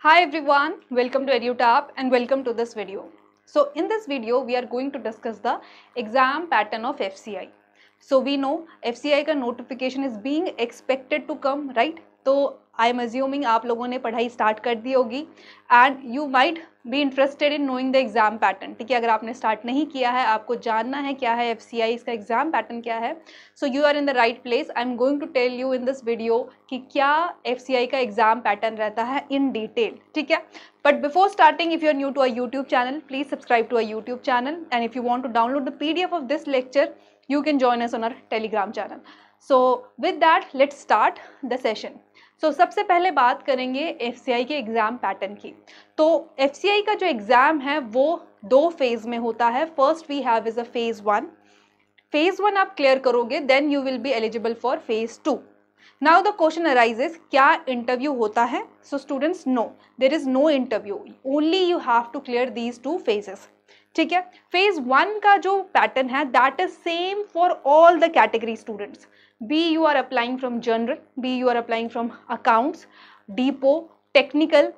Hi everyone, welcome to EduTab and welcome to this video. So in this video, we are going to discuss the exam pattern of FCI. So we know FCI ka notification is being expected to come, right? तो I am assuming आप लोगों ने पढ़ाई start कर दी होगी and you might be interested in knowing the exam pattern ठीक है अगर आपने स्टार्ट नहीं किया है आपको जानना है क्या है एफ सी आई इसका एग्ज़ाम पैटर्न क्या है so you are in the right place I am going to tell you in this video कि क्या एफ सी आई का एग्ज़ाम पैटर्न रहता है इन डिटेल ठीक है but before starting if you are new to our YouTube channel please subscribe to our YouTube channel and if you want to download the P D F of this lecture you can join us on our Telegram channel so with that let's start the session so so, सबसे पहले बात करेंगे F के exam pattern की तो F का जो exam है वो दो फेज़ में होता है first we have is a phase one phase one आप क्लियर करोगे then you will be eligible for phase two now the question arises क्या इंटरव्यू होता है so students no there is no interview only you have to clear these two phases ठीक है phase one का जो pattern है that is same for all the category students B you are applying from general, B you are applying from accounts, depot technical,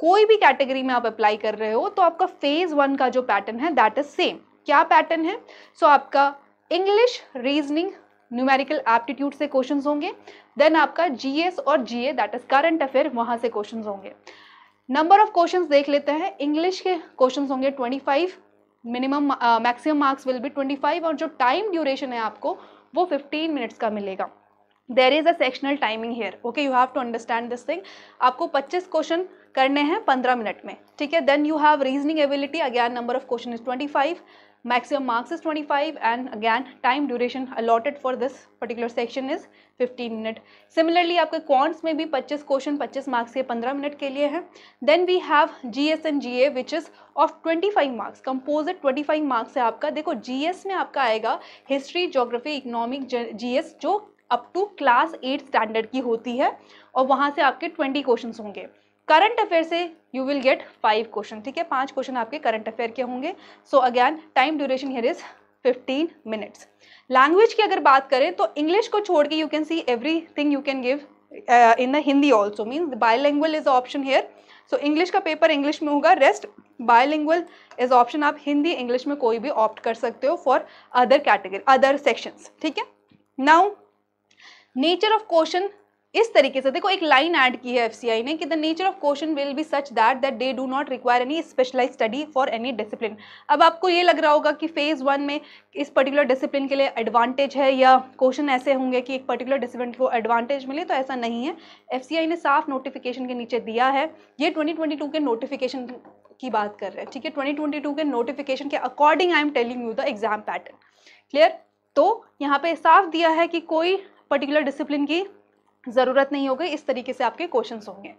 कोई भी category में आप apply कर रहे हो तो आपका फेज़ वन का जो पैटर्न है दैट इज़ सेम क्या पैटर्न है सो so, आपका इंग्लिश रीजनिंग न्यूमेरिकल एप्टीट्यूड से क्वेश्चन होंगे देन आपका एस और G A that is current affair वहाँ से क्वेश्चन होंगे नंबर ऑफ क्वेश्चन देख लेते हैं इंग्लिश के क्वेश्चन होंगे twenty five minimum maximum marks will be twenty five और जो टाइम ड्यूरेशन है आपको वो 15 मिनट्स का मिलेगा there is a sectional timing here okay you have to understand this thing आपको 25 क्वेश्चन करने हैं 15 मिनट में ठीक है then you have reasoning ability again number of question is 25 maximum marks is 25 and again time duration allotted for this particular section is 15 minute similarly aapke quants mein bhi 25 question 25 marks ke 15 minute ke liye hai then we have GS and GA which is of 25 marks composite 25 marks hai aapka dekho GS mein aapka aayega history geography economic GS jo up to class eight standard की होती है और वहाँ से आपके twenty questions होंगे current affair से you will get five question ठीक है पांच क्वेश्चन आपके करंट अफेयर के होंगे so again time duration here is 15 minutes language की अगर बात करें तो इंग्लिश को छोड़ के you can see everything you can give in the Hindi also mean bilingual is option here so English का पेपर इंग्लिश में होगा रेस्ट बायोलिंगुअल इज ऑप्शन आप हिंदी इंग्लिश में कोई भी ऑप्ट कर सकते हो for other category other sections ठीक है नाउ नेचर ऑफ क्वेश्चन इस तरीके से देखो एक लाइन ऐड की है एफसीआई ने कि the nature of question will be such that that they do not require any specialize study for any discipline अब आपको ये लग रहा होगा कि फेज़ वन में इस पर्टिकुलर डिसिप्लिन के लिए एडवांटेज है या क्वेश्चन ऐसे होंगे कि एक पर्टिकुलर डिसिप्लिन को एडवांटेज मिले तो ऐसा नहीं है एफ ने साफ नोटिफिकेशन के नीचे दिया है ये ट्वेंटी के नोटिफिकेशन की बात कर रहे हैं ठीक है ट्वेंटी के नोटिफिकेशन के according I am telling you the exam pattern clear तो यहाँ पे साफ दिया है कि कोई पर्टिकुलर डिसिप्लिन की ज़रूरत नहीं होगी इस तरीके से आपके क्वेश्चन होंगे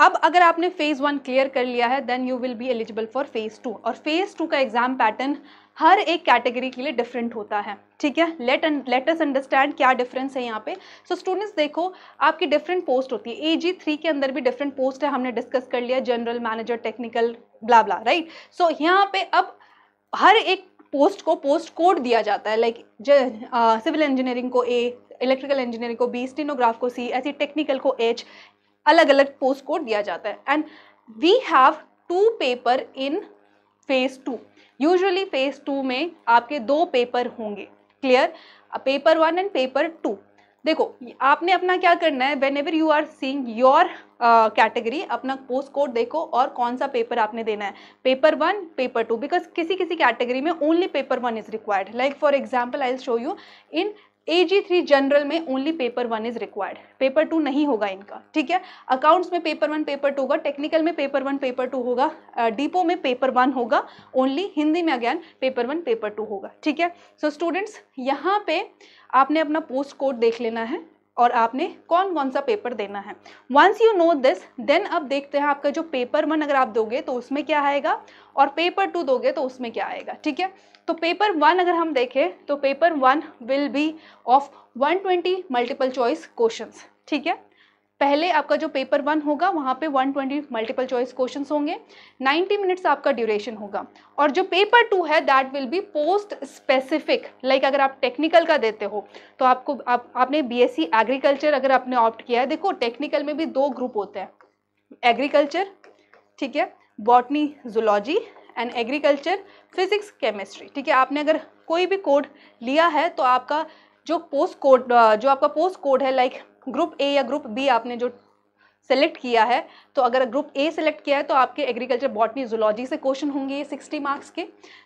अब अगर आपने फ़ेज़ वन क्लियर कर लिया है then you will be eligible for phase two और फ़ेज़ टू का एग्ज़ाम पैटर्न हर एक कैटेगरी के लिए डिफरेंट होता है ठीक है लेट लेट अस अंडरस्टैंड क्या डिफरेंस है यहाँ पे सो so, स्टूडेंट्स देखो आपकी डिफरेंट पोस्ट होती है ए जी थ्री के अंदर भी डिफरेंट पोस्ट है हमने डिस्कस कर लिया general manager technical blabla right so यहाँ पे अब हर एक पोस्ट को पोस्ट कोड दिया जाता है लाइक सिविल इंजीनियरिंग को ए इलेक्ट्रिकल इंजीनियरिंग को बी स्टेनोग्राफ को सी ऐसी टेक्निकल को एच अलग अलग पोस्ट कोड दिया जाता है and we have two paper in phase two usually phase two में आपके दो पेपर होंगे clear paper one and paper two देखो आपने अपना क्या करना है whenever you are seeing your category अपना पोस्ट कोड देखो और कौन सा पेपर आपने देना है paper one paper two because किसी किसी कैटेगरी में only paper one is required like for example I show you in A G three general में only paper one is required paper two नहीं होगा इनका ठीक है अकाउंट्स में पेपर वन पेपर टू होगा टेक्निकल में पेपर वन पेपर टू होगा डिपो में पेपर वन होगा ओनली हिंदी में again paper one paper two होगा ठीक है सो स्टूडेंट्स यहाँ पे आपने अपना पोस्ट कोड देख लेना है और आपने कौन कौन सा पेपर देना है once you know this then अब देखते हैं आपका जो पेपर वन अगर आप दोगे तो उसमें क्या आएगा और पेपर टू दोगे तो उसमें क्या आएगा ठीक है तो पेपर वन अगर हम देखें तो paper one will be of 120 multiple choice questions ठीक है पहले आपका जो पेपर वन होगा वहाँ पे 120 मल्टीपल चॉइस क्वेश्चंस होंगे 90 मिनट्स आपका ड्यूरेशन होगा और जो पेपर टू है that will be post specific like अगर आप टेक्निकल का देते हो तो आपको आप आपने बीएससी एग्रीकल्चर अगर आपने ऑप्ट किया है देखो टेक्निकल में भी दो ग्रुप होते हैं एग्रीकल्चर ठीक है botany zoology and agriculture physics chemistry ठीक है आपने अगर कोई भी कोड लिया है तो आपका जो पोस्ट कोड जो आपका पोस्ट कोड है लाइक like ग्रुप ए या ग्रुप बी आपने जो सेलेक्ट किया है तो अगर ग्रुप ए सेलेक्ट किया है तो आपके एग्रीकल्चर बॉटनी जूलॉजी से क्वेश्चन होंगे सिक्सटी मार्क्स के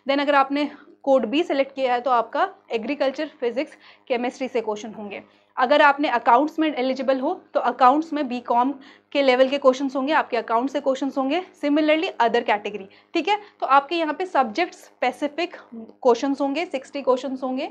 देन अगर आपने कोड बी सेलेक्ट किया है तो आपका एग्रीकल्चर फिजिक्स केमिस्ट्री से क्वेश्चन होंगे अगर आपने अकाउंट्स में एलिजिबल हो तो अकाउंट्स में बी कॉम के लेवल के क्वेश्चंस होंगे आपके अकाउंट से क्वेश्चंस होंगे सिमिलरली अदर कैटेगरी ठीक है तो आपके यहाँ पे सब्जेक्ट स्पेसिफिक क्वेश्चंस होंगे 60 क्वेश्चंस होंगे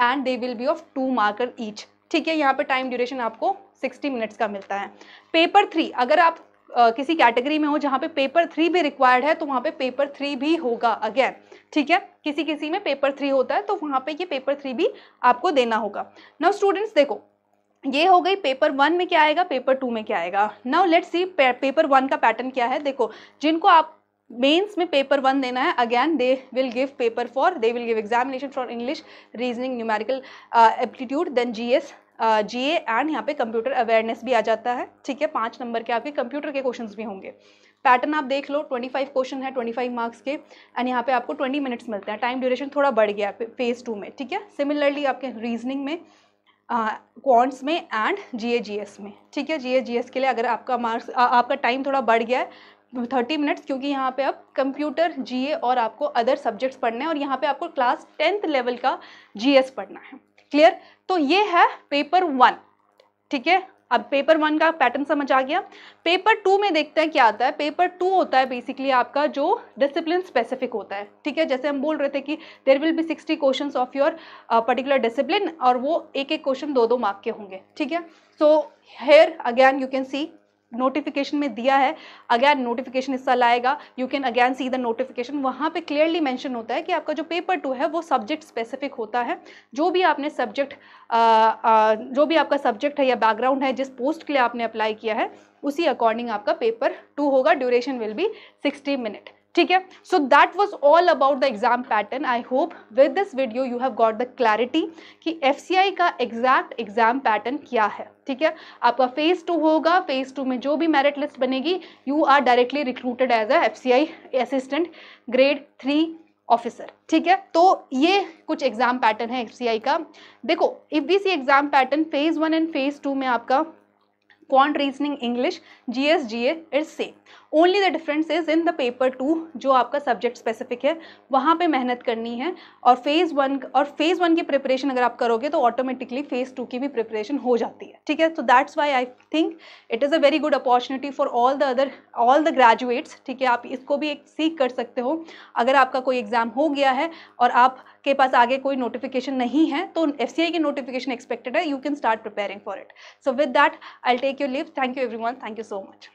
and they will be of two marker each ठीक है यहाँ पर टाइम ड्यूरेशन आपको 60 मिनट्स का मिलता है पेपर थ्री अगर आप Uh, किसी कैटेगरी में हो जहाँ पे पेपर थ्री भी रिक्वायर्ड है तो वहाँ पे पेपर थ्री भी होगा अगेन ठीक है किसी किसी में पेपर थ्री होता है तो वहाँ पे ये पेपर थ्री भी आपको देना होगा नाउ स्टूडेंट्स देखो ये हो गई पेपर वन में क्या आएगा पेपर टू में क्या आएगा now let's see paper one का पैटर्न क्या है देखो जिनको आप मेंस में पेपर वन देना है again they will give paper for they will give examination for English reasoning numerical aptitude then GS GA and यहाँ पे कंप्यूटर अवेयरनेस भी आ जाता है ठीक है पाँच नंबर के आपके कंप्यूटर के क्वेश्चंस भी होंगे पैटर्न आप देख लो 25 क्वेश्चन है 25 मार्क्स के एंड यहाँ पे आपको 20 मिनट्स मिलते हैं टाइम ड्यूरेशन थोड़ा बढ़ गया फेज़ टू में ठीक है सिमिलरली आपके रीजनिंग में क्वांट्स uh, में एंड एस में ठीक है एस के लिए अगर आपका मार्क्स आपका टाइम थोड़ा बढ़ गया है थर्टी मिनट्स क्योंकि यहाँ पे अब कंप्यूटर जीए और आपको अदर सब्जेक्ट्स पढ़ने हैं और यहाँ पे आपको क्लास टेंथ लेवल का जीएस पढ़ना है क्लियर तो ये है पेपर वन ठीक है अब पेपर वन का पैटर्न समझ आ गया पेपर टू में देखते हैं क्या आता है पेपर टू होता है बेसिकली आपका जो डिसिप्लिन स्पेसिफिक होता है ठीक है जैसे हम बोल रहे थे कि there will be sixty question of your particular discipline और वो एक एक क्वेश्चन दो दो मार्क के होंगे ठीक है so here again you can see notification में दिया है अगैन नोटिफिकेशन हिस्सा लाएगा you can again see the notification वहाँ पे क्लियरली मेंशन होता है कि आपका जो पेपर टू है वो सब्जेक्ट स्पेसिफिक होता है जो भी आपने सब्जेक्ट जो भी आपका सब्जेक्ट है या बैकग्राउंड है जिस पोस्ट के लिए आपने अप्लाई किया है उसी अकॉर्डिंग आपका पेपर टू होगा duration will be sixty minute ठीक है so that was all about the exam pattern I hope with this video you have got the clarity कि एफ का एग्जैक्ट एग्जाम पैटर्न क्या है ठीक है आपका फेज टू होगा फेज टू में जो भी मेरिट लिस्ट बनेगी you are directly recruited as a F assistant grade three officer ठीक है तो ये कुछ एग्जाम पैटर्न है एफ का देखो F C exam pattern phase one and phase two में आपका quant reasoning English G S G A same only the difference is in the paper two जो आपका सब्जेक्ट स्पेसिफिक है वहाँ पे मेहनत करनी है और फेज़ वन और फेज़ वन की प्रिपरेशन अगर आप करोगे तो ऑटोमेटिकली फेज़ टू की भी प्रिपरेशन हो जाती है ठीक है तो that's why I think it is a very good opportunity for all the other all the graduates ठीक है आप इसको भी एक सीख कर सकते हो अगर आपका कोई एग्ज़ाम हो गया है और आप के पास आगे कोई नोटिफिकेशन नहीं है तो एफ सी आई की नोटिफिकेशन एक्सपेक्टेड है you can start preparing for it so with that I take take your leave. Thank you, everyone. Thank you so much.